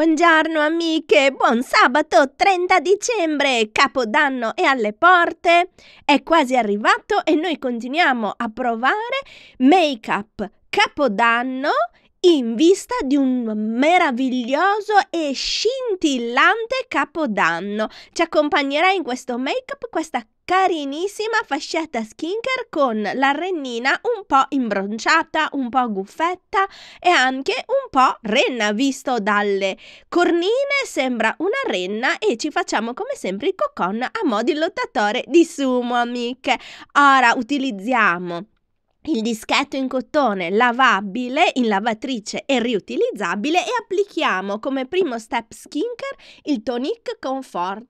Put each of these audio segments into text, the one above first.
Buongiorno amiche, buon sabato 30 dicembre, Capodanno è alle porte, è quasi arrivato e noi continuiamo a provare make up Capodanno in vista di un meraviglioso e scintillante capodanno. Ci accompagnerà in questo make-up questa carinissima fascetta skincare con la rennina un po' imbronciata, un po' guffetta e anche un po' renna, visto dalle cornine sembra una renna e ci facciamo come sempre il cocon a mo' di lottatore di sumo, amiche. Ora utilizziamo il dischetto in cotone lavabile in lavatrice e riutilizzabile e applichiamo come primo step skincare il tonic comfort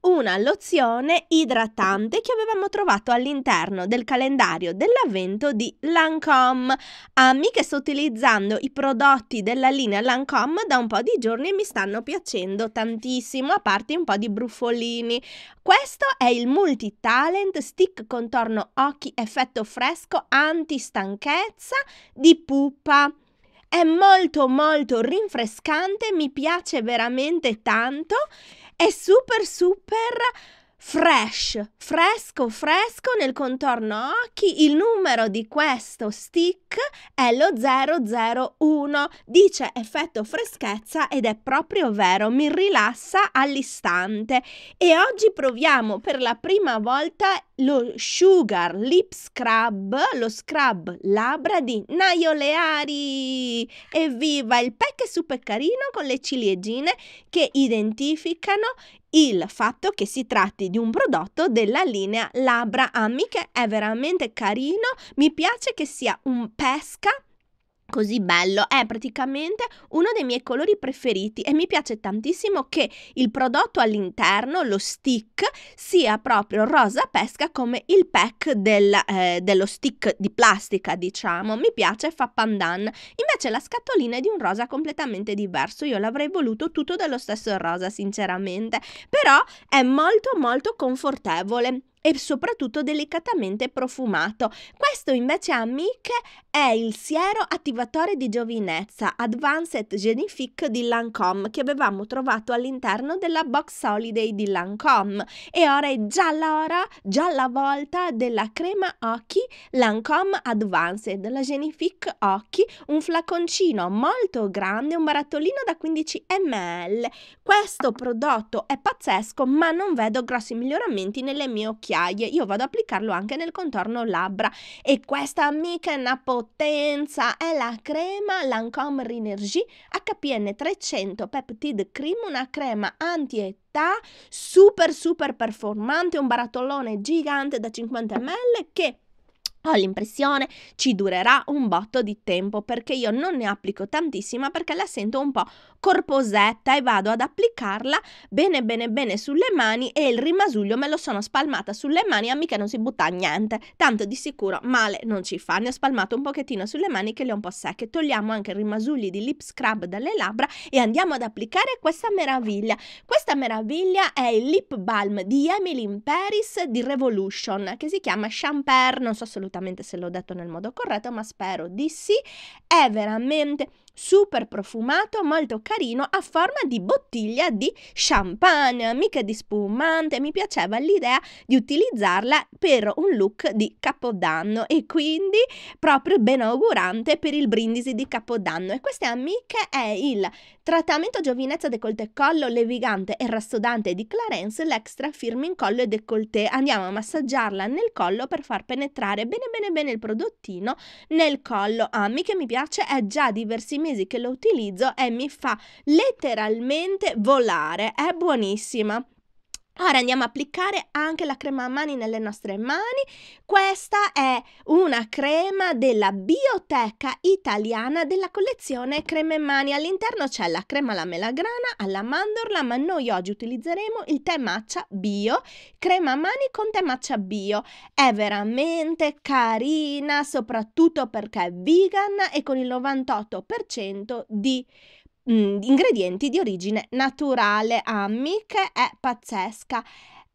una lozione idratante che avevamo trovato all'interno del calendario dell'avvento di Lancome. Ami che sto utilizzando i prodotti della linea Lancome da un po' di giorni e mi stanno piacendo tantissimo, a parte un po' di brufolini. Questo è il Multi Talent Stick Contorno Occhi Effetto Fresco anti stanchezza di Pupa. È molto molto rinfrescante, mi piace veramente tanto è super super fresh, fresco, fresco nel contorno occhi. Il numero di questo stick è lo 001. Dice effetto freschezza ed è proprio vero, mi rilassa all'istante. E oggi proviamo per la prima volta lo Sugar Lip Scrub, lo scrub labbra di Naioleari. Evviva! Il pack è super carino con le ciliegine che identificano il fatto che si tratti di un prodotto della linea Labra Amiche, ah, è veramente carino, mi piace che sia un pesca così bello, è praticamente uno dei miei colori preferiti e mi piace tantissimo che il prodotto all'interno, lo stick, sia proprio rosa pesca come il pack del, eh, dello stick di plastica, diciamo, mi piace, fa pandan. Invece la scatolina è di un rosa completamente diverso, io l'avrei voluto tutto dello stesso rosa, sinceramente, però è molto molto confortevole e soprattutto delicatamente profumato. Questo invece a Mick è il siero attivatore di giovinezza Advanced Genifique di Lancome che avevamo trovato all'interno della Box Holiday di Lancome e ora è già l'ora, già la volta della crema occhi Lancome Advanced, la Genifique Occhi, un flaconcino molto grande, un barattolino da 15 ml. Questo prodotto è pazzesco ma non vedo grossi miglioramenti nelle mie occhiali occhiaie, io vado ad applicarlo anche nel contorno labbra e questa mica è una potenza, è la crema Lancome Renergie HPN 300 Peptide Cream, una crema anti età super super performante, un barattolone gigante da 50 ml che ho l'impressione ci durerà un botto di tempo perché io non ne applico tantissima perché la sento un po' corposetta e vado ad applicarla bene bene bene sulle mani e il rimasuglio me lo sono spalmata sulle mani a mica non si butta niente, tanto di sicuro male non ci fa, ne ho spalmato un pochettino sulle mani che le ho un po' secche, togliamo anche i rimasugli di lip scrub dalle labbra e andiamo ad applicare questa meraviglia, questa meraviglia è il lip balm di Emily in Paris di Revolution che si chiama Champer, non so assolutamente se l'ho detto nel modo corretto ma spero di sì, è veramente super profumato, molto carino, a forma di bottiglia di champagne, mica di spumante. Mi piaceva l'idea di utilizzarla per un look di capodanno e quindi proprio ben augurante per il brindisi di capodanno. E queste amiche è il Trattamento giovinezza décolleté collo levigante e rassodante di Clarence, l'extra firma in collo e décolleté. Andiamo a massaggiarla nel collo per far penetrare bene bene bene il prodottino nel collo. A me che mi piace, è già diversi mesi che lo utilizzo e mi fa letteralmente volare. È buonissima. Ora andiamo a applicare anche la crema a mani nelle nostre mani. Questa è una crema della Bioteca Italiana della collezione Creme Mani. All'interno c'è la crema alla melagrana, alla mandorla, ma noi oggi utilizzeremo il tè matcha bio, crema a mani con tè matcha bio. È veramente carina, soprattutto perché è vegan e con il 98% di mh, mm, ingredienti di origine naturale Amiche, ah, è pazzesca.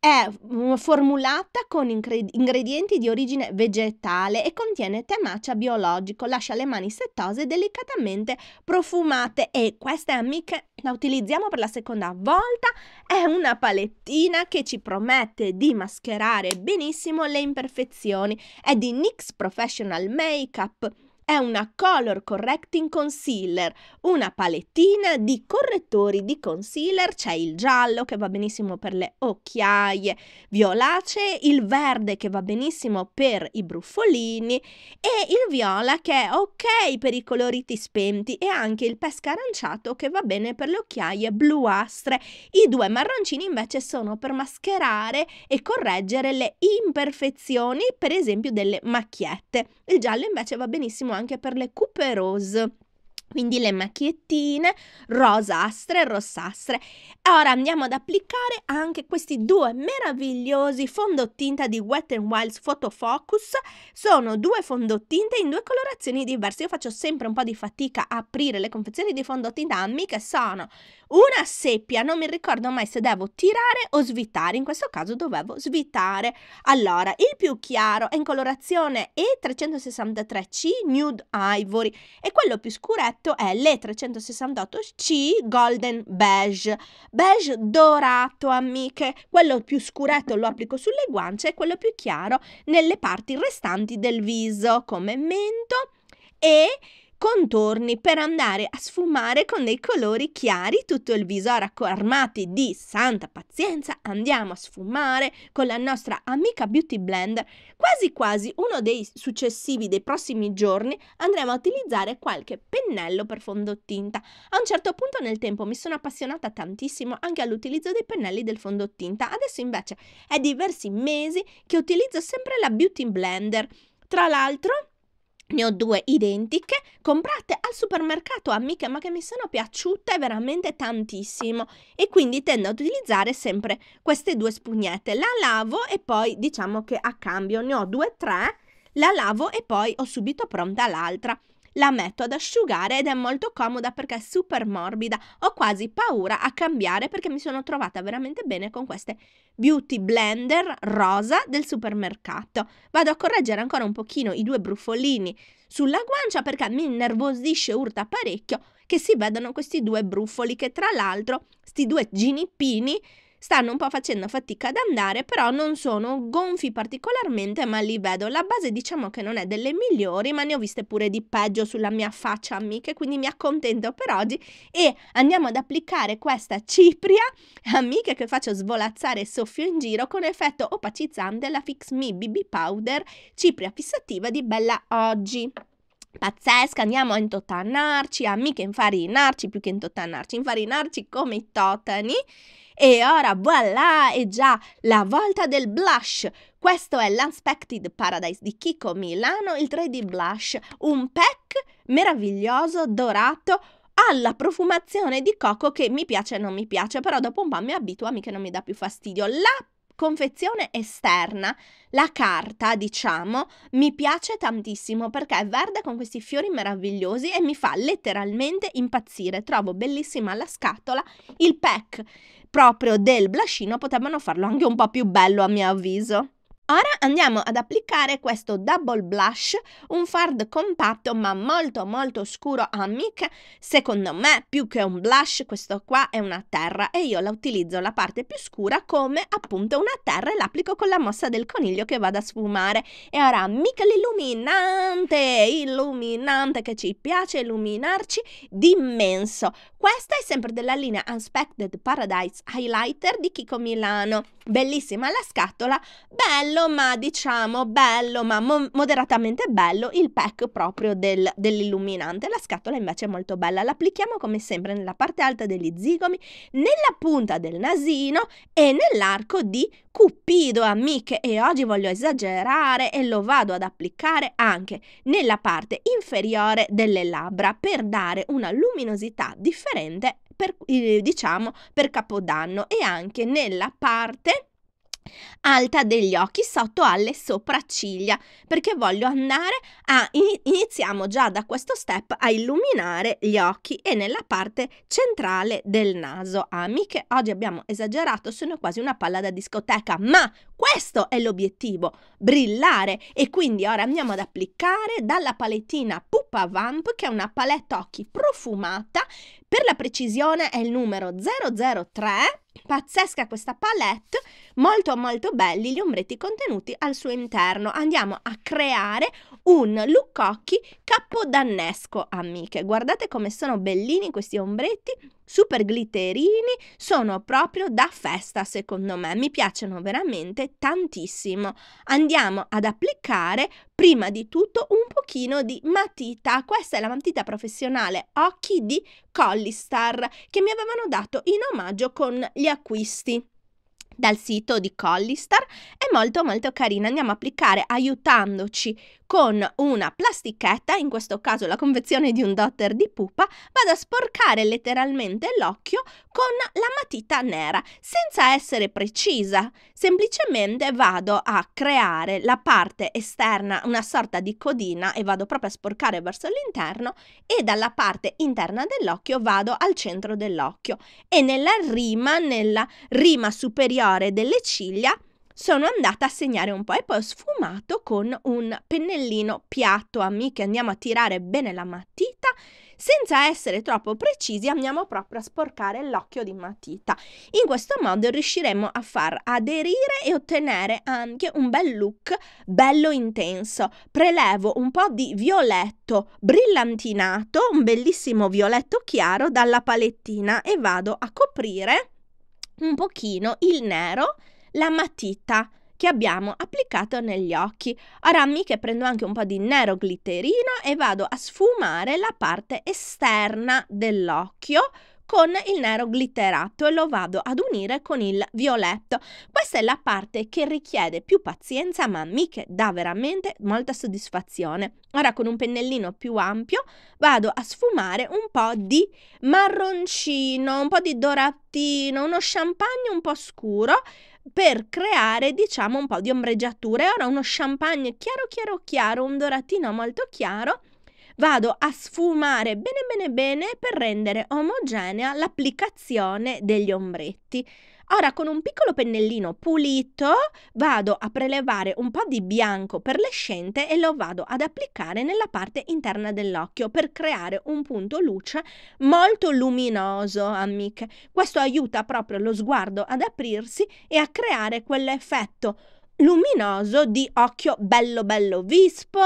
È mm, formulata con ingredienti di origine vegetale e contiene temaccia biologico, lascia le mani settose e delicatamente profumate e questa amiche la utilizziamo per la seconda volta, è una palettina che ci promette di mascherare benissimo le imperfezioni, è di NYX Professional Makeup è una Color Correcting Concealer, una palettina di correttori di concealer, c'è il giallo che va benissimo per le occhiaie violacee, il verde che va benissimo per i bruffolini e il viola che è ok per i coloriti spenti e anche il pesca aranciato che va bene per le occhiaie bluastre. I due marroncini invece sono per mascherare e correggere le imperfezioni, per esempio delle macchiette. Il giallo invece va benissimo anche anche per le couperose quindi le macchiettine rosastre, rossastre. Ora andiamo ad applicare anche questi due meravigliosi fondotinta di Wet n Wilds Photo Focus. Sono due fondotinte in due colorazioni diverse. Io faccio sempre un po' di fatica a aprire le confezioni di fondotinta, che sono una seppia, non mi ricordo mai se devo tirare o svitare. In questo caso dovevo svitare. Allora, il più chiaro è in colorazione E363C Nude Ivory e quello più scuretto perfetto è l'E368C Golden Beige, beige dorato amiche, quello più scuretto lo applico sulle guance e quello più chiaro nelle parti restanti del viso come mento e contorni per andare a sfumare con dei colori chiari tutto il viso. Ora, armati di santa pazienza, andiamo a sfumare con la nostra amica Beauty Blender. Quasi quasi uno dei successivi, dei prossimi giorni, andremo a utilizzare qualche pennello per fondotinta. A un certo punto nel tempo mi sono appassionata tantissimo anche all'utilizzo dei pennelli del fondotinta. Adesso invece è diversi mesi che utilizzo sempre la Beauty Blender. Tra l'altro, ne ho due identiche, comprate al supermercato amiche, ma che mi sono piaciute veramente tantissimo e quindi tendo ad utilizzare sempre queste due spugnette. La lavo e poi diciamo che a cambio ne ho due tre, la lavo e poi ho subito pronta l'altra. La metto ad asciugare ed è molto comoda perché è super morbida. Ho quasi paura a cambiare perché mi sono trovata veramente bene con queste Beauty Blender rosa del supermercato. Vado a correggere ancora un pochino i due brufolini sulla guancia perché mi innervosisce urta parecchio che si vedano questi due brufoli che tra l'altro, sti due ginippini stanno un po' facendo fatica ad andare, però non sono gonfi particolarmente, ma li vedo. La base diciamo che non è delle migliori, ma ne ho viste pure di peggio sulla mia faccia amiche, quindi mi accontento per oggi e andiamo ad applicare questa cipria amiche che faccio svolazzare e soffio in giro con effetto opacizzante la Fix Me BB Powder cipria fissativa di Bella Oggi pazzesca, andiamo a intotanarci, amiche infarinarci più che intotanarci, infarinarci come i totani e ora, voilà, è già la volta del blush. Questo è l'Unspected Paradise di Kiko Milano, il 3D Blush, un pack meraviglioso, dorato, alla profumazione di cocco che mi piace e non mi piace, però dopo un po' mi abituo a mica non mi dà più fastidio. La confezione esterna, la carta, diciamo, mi piace tantissimo perché è verde con questi fiori meravigliosi e mi fa letteralmente impazzire. Trovo bellissima la scatola, il pack proprio del blascino potevano farlo anche un po' più bello a mio avviso. Ora andiamo ad applicare questo Double Blush, un fard compatto ma molto molto scuro a MIC. Secondo me più che un blush questo qua è una terra e io la utilizzo la parte più scura come appunto una terra e l'applico con la mossa del coniglio che vado a sfumare. E ora MIC l'illuminante, illuminante che ci piace illuminarci d'immenso. Questa è sempre della linea Unspected Paradise Highlighter di Kiko Milano. Bellissima la scatola, bello bello, ma diciamo bello, ma mo- moderatamente bello il pack proprio del, dell'illuminante. La scatola invece è molto bella, l'applichiamo come sempre nella parte alta degli zigomi, nella punta del nasino e nell'arco di Cupido, amiche, e oggi voglio esagerare e lo vado ad applicare anche nella parte inferiore delle labbra per dare una luminosità differente per, eh, diciamo per capodanno e anche nella parte alta degli occhi sotto alle sopracciglia perché voglio andare a iniziamo già da questo step a illuminare gli occhi e nella parte centrale del naso amiche oggi abbiamo esagerato sono quasi una palla da discoteca ma questo è l'obiettivo brillare e quindi ora andiamo ad applicare dalla palettina Pupa Vamp che è una palette occhi profumata per la precisione è il numero 003 Pazzesca questa palette, molto molto belli gli ombretti contenuti al suo interno. Andiamo a creare un Lucocchi capodannesco, amiche. Guardate come sono bellini questi ombretti, super glitterini, sono proprio da festa secondo me, mi piacciono veramente tantissimo. Andiamo ad applicare prima di tutto un pochino di matita, questa è la matita professionale Occhi di Collistar che mi avevano dato in omaggio con gli acquisti dal sito di Collistar è molto molto carina andiamo a applicare aiutandoci con una plastichetta, in questo caso la confezione di un dotter di pupa, vado a sporcare letteralmente l'occhio con la matita nera, senza essere precisa, semplicemente vado a creare la parte esterna, una sorta di codina e vado proprio a sporcare verso l'interno e dalla parte interna dell'occhio vado al centro dell'occhio e nella rima, nella rima superiore delle ciglia, sono andata a segnare un po' e poi ho sfumato con un pennellino piatto, amiche, andiamo a tirare bene la matita, senza essere troppo precisi andiamo proprio a sporcare l'occhio di matita. In questo modo riusciremo a far aderire e ottenere anche un bel look bello intenso. Prelevo un po' di violetto brillantinato, un bellissimo violetto chiaro dalla palettina e vado a coprire un pochino il nero la matita che abbiamo applicato negli occhi. Ora mica prendo anche un po' di nero glitterino e vado a sfumare la parte esterna dell'occhio con il nero glitterato e lo vado ad unire con il violetto. Questa è la parte che richiede più pazienza ma mica dà veramente molta soddisfazione. Ora con un pennellino più ampio vado a sfumare un po' di marroncino, un po' di doratino, uno champagne un po' scuro per creare diciamo un po' di ombreggiatura. E ora uno champagne chiaro chiaro chiaro, un doratino molto chiaro, vado a sfumare bene bene bene per rendere omogenea l'applicazione degli ombretti. Ora con un piccolo pennellino pulito vado a prelevare un po' di bianco perlescente e lo vado ad applicare nella parte interna dell'occhio per creare un punto luce molto luminoso, amiche. Questo aiuta proprio lo sguardo ad aprirsi e a creare quell'effetto luminoso di occhio bello bello vispo,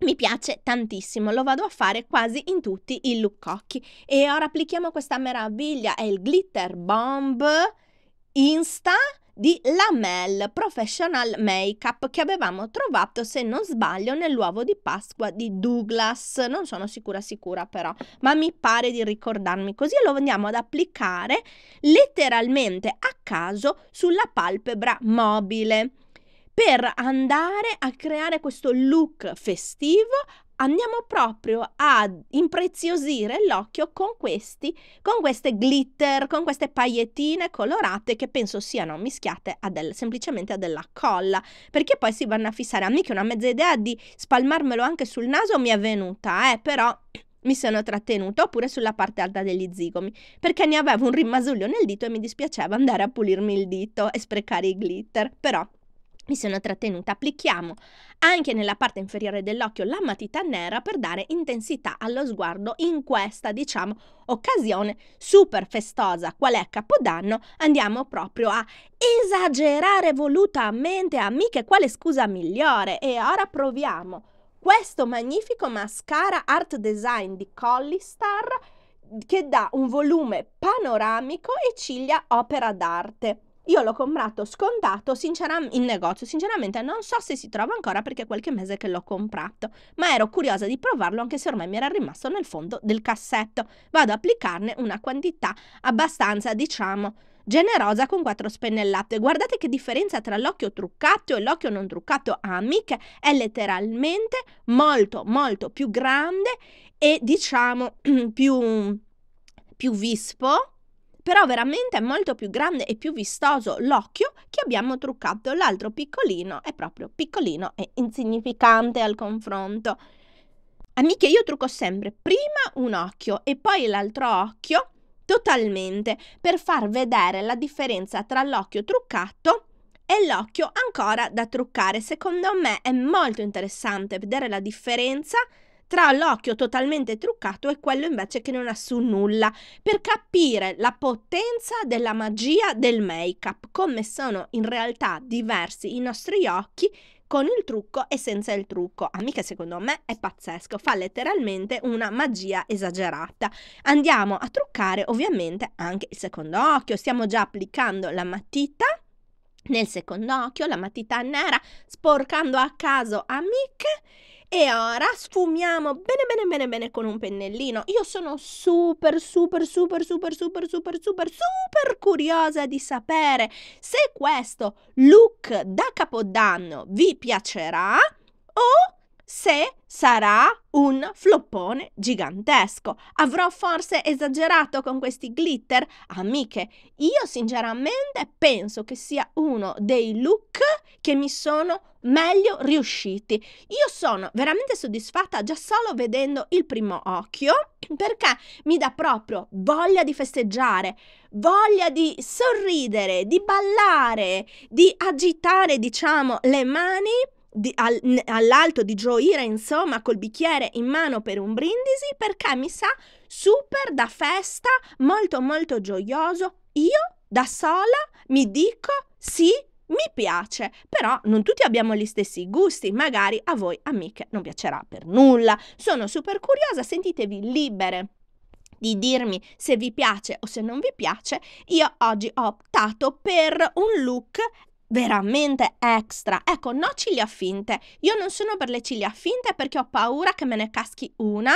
mi piace tantissimo, lo vado a fare quasi in tutti i look occhi. E ora applichiamo questa meraviglia, è il Glitter Bomb Insta di Lamel Professional Makeup che avevamo trovato se non sbaglio nell'uovo di Pasqua di Douglas non sono sicura sicura però ma mi pare di ricordarmi così e lo andiamo ad applicare letteralmente a caso sulla palpebra mobile per andare a creare questo look festivo andiamo proprio a impreziosire l'occhio con questi, con queste glitter, con queste pagliettine colorate che penso siano mischiate a del, semplicemente a della colla, perché poi si vanno a fissare. A me che una mezza idea di spalmarmelo anche sul naso mi è venuta, eh, però mi sono trattenuta, oppure sulla parte alta degli zigomi, perché ne avevo un rimasuglio nel dito e mi dispiaceva andare a pulirmi il dito e sprecare i glitter, però mi sono trattenuta, applichiamo anche nella parte inferiore dell'occhio la matita nera per dare intensità allo sguardo in questa, diciamo, occasione super festosa qual è Capodanno. Andiamo proprio a esagerare volutamente, amiche, quale scusa migliore? E ora proviamo questo magnifico mascara art design di Collistar che dà un volume panoramico e ciglia opera d'arte. Io l'ho comprato scontato sinceram- in negozio, sinceramente non so se si trova ancora perché è qualche mese che l'ho comprato, ma ero curiosa di provarlo anche se ormai mi era rimasto nel fondo del cassetto. Vado ad applicarne una quantità abbastanza, diciamo, generosa con quattro spennellate. Guardate che differenza tra l'occhio truccato e l'occhio non truccato a amiche, è letteralmente molto molto più grande e diciamo più, più vispo però veramente è molto più grande e più vistoso l'occhio che abbiamo truccato, l'altro piccolino è proprio piccolino e insignificante al confronto. Amiche, io trucco sempre prima un occhio e poi l'altro occhio totalmente per far vedere la differenza tra l'occhio truccato e l'occhio ancora da truccare. Secondo me è molto interessante vedere la differenza tra l'occhio totalmente truccato e quello invece che non ha su nulla, per capire la potenza della magia del make-up, come sono in realtà diversi i nostri occhi con il trucco e senza il trucco. A secondo me è pazzesco, fa letteralmente una magia esagerata. Andiamo a truccare ovviamente anche il secondo occhio, stiamo già applicando la matita nel secondo occhio, la matita nera, sporcando a caso amiche, e ora sfumiamo bene bene bene bene con un pennellino. Io sono super super super super super super super super curiosa di sapere se questo look da capodanno vi piacerà o se sarà un floppone gigantesco. Avrò forse esagerato con questi glitter? Amiche, io sinceramente penso che sia uno dei look che mi sono meglio riusciti. Io sono veramente soddisfatta già solo vedendo il primo occhio perché mi dà proprio voglia di festeggiare, voglia di sorridere, di ballare, di agitare, diciamo, le mani di, al, all'alto di gioire, insomma, col bicchiere in mano per un brindisi, perché mi sa super da festa, molto molto gioioso. Io da sola mi dico sì, mi piace, però non tutti abbiamo gli stessi gusti, magari a voi amiche non piacerà per nulla. Sono super curiosa, sentitevi libere di dirmi se vi piace o se non vi piace, io oggi ho optato per un look veramente extra. Ecco, no ciglia finte. Io non sono per le ciglia finte perché ho paura che me ne caschi una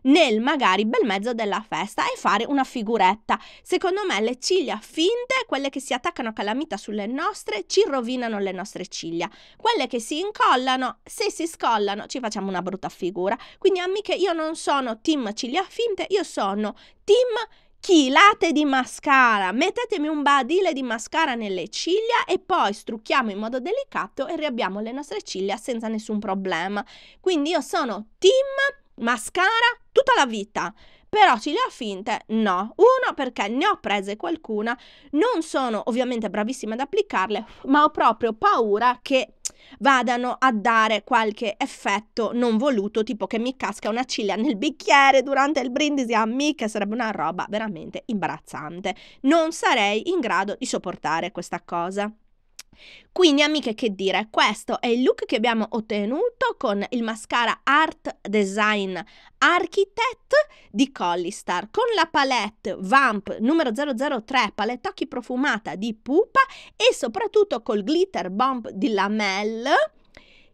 nel magari bel mezzo della festa e fare una figuretta. Secondo me le ciglia finte, quelle che si attaccano a calamita sulle nostre, ci rovinano le nostre ciglia. Quelle che si incollano, se si scollano, ci facciamo una brutta figura. Quindi amiche, io non sono team ciglia finte, io sono team ciglia chilate di mascara, mettetemi un badile di mascara nelle ciglia e poi strucchiamo in modo delicato e riabbiamo le nostre ciglia senza nessun problema. Quindi io sono team mascara tutta la vita però ce le ho finte? No. Uno perché ne ho prese qualcuna, non sono ovviamente bravissima ad applicarle, ma ho proprio paura che vadano a dare qualche effetto non voluto, tipo che mi casca una ciglia nel bicchiere durante il brindisi a me, che sarebbe una roba veramente imbarazzante. Non sarei in grado di sopportare questa cosa. Quindi amiche che dire, questo è il look che abbiamo ottenuto con il mascara Art Design Architect di Collistar con la palette Vamp numero 003 palette occhi profumata di Pupa e soprattutto col glitter bomb di Lamelle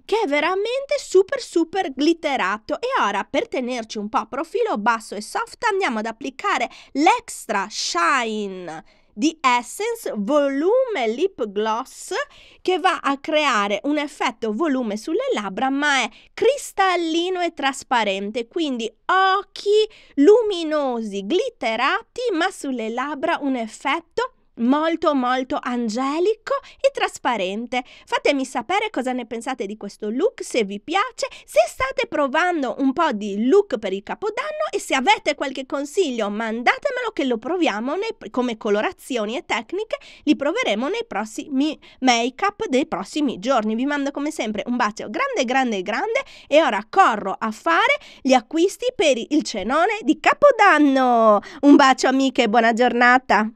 che è veramente super super glitterato e ora per tenerci un po' a profilo basso e soft andiamo ad applicare l'extra shine di Essence Volume Lip Gloss che va a creare un effetto volume sulle labbra ma è cristallino e trasparente quindi occhi luminosi glitterati ma sulle labbra un effetto molto molto angelico e trasparente. Fatemi sapere cosa ne pensate di questo look, se vi piace, se state provando un po' di look per il capodanno e se avete qualche consiglio mandatemelo che lo proviamo nei, come colorazioni e tecniche, li proveremo nei prossimi make up dei prossimi giorni. Vi mando come sempre un bacio grande grande grande e ora corro a fare gli acquisti per il cenone di Capodanno. Un bacio amiche, buona giornata!